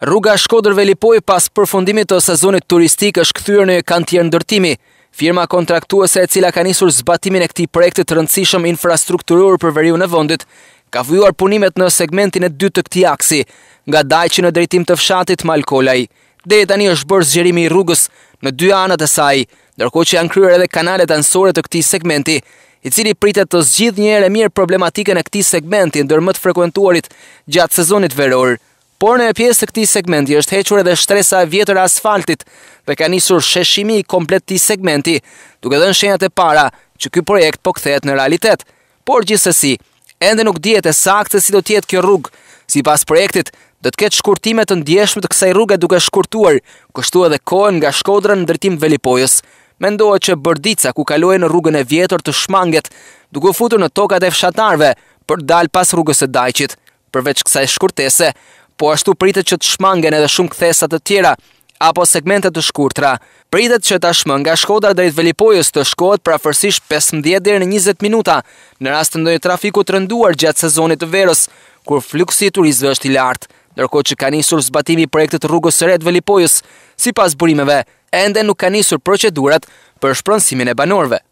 Rruga Shkodrëve Lipoj pas përfundimit të sezonit turistik është këthyrë në kantjer ndërtimi. Firma kontraktuese e cila ka nisur zbatimin e këti projekte të rëndësishëm infrastrukturur për veriu në vëndit, ka vujuar punimet në segmentin e dy të këti aksi, nga dajqin e drejtim të fshatit Malkolaj. Dhe tani është bërë zgjerimi i rrugës në dy anët e saj, nërko që janë kryrë edhe kanalet ansore të këti segmenti, i cili pritet të zgjidh njëre mirë problematike në këti më të frekuentuarit gjatë sezonit verorë por në pjesë të këti segmenti është hequr edhe shtresa vjetër asfaltit dhe ka njësur sheshimi i komplet i segmenti, duke dhe në shenjat e para që ky projekt po këthet në realitet. Por gjithësësi, ende nuk djetë e sakte si do tjetë kjo rrugë, si pas projektit do të ketë shkurtimet të ndjeshme të kësaj rrugë duke shkurtuar, kështu edhe kohen nga shkodrën në drejtim velipojës. Mendoa që bërdica ku kaloj në rrugën e vjetër të shmanget, duke futur në tokat e fshatarve për dal pas rrugës e dajqit, përveç kësaj shkurtese, po ashtu pritet që të shmangen edhe shumë kthesa të tjera apo segmente të shkurtra. Pritet që tashmë nga Shkodra drejt Velipojës të shkohet prafërsisht 15 deri në 20 minuta në rast të ndonjë trafiku të rënduar gjatë sezonit të verës, kur fluksi i turistëve është i lartë, ndërkohë që ka nisur zbatimi i projektit rrugës së re të Velipojës. Sipas burimeve, ende nuk ka nisur procedurat për shpronësimin e banorëve.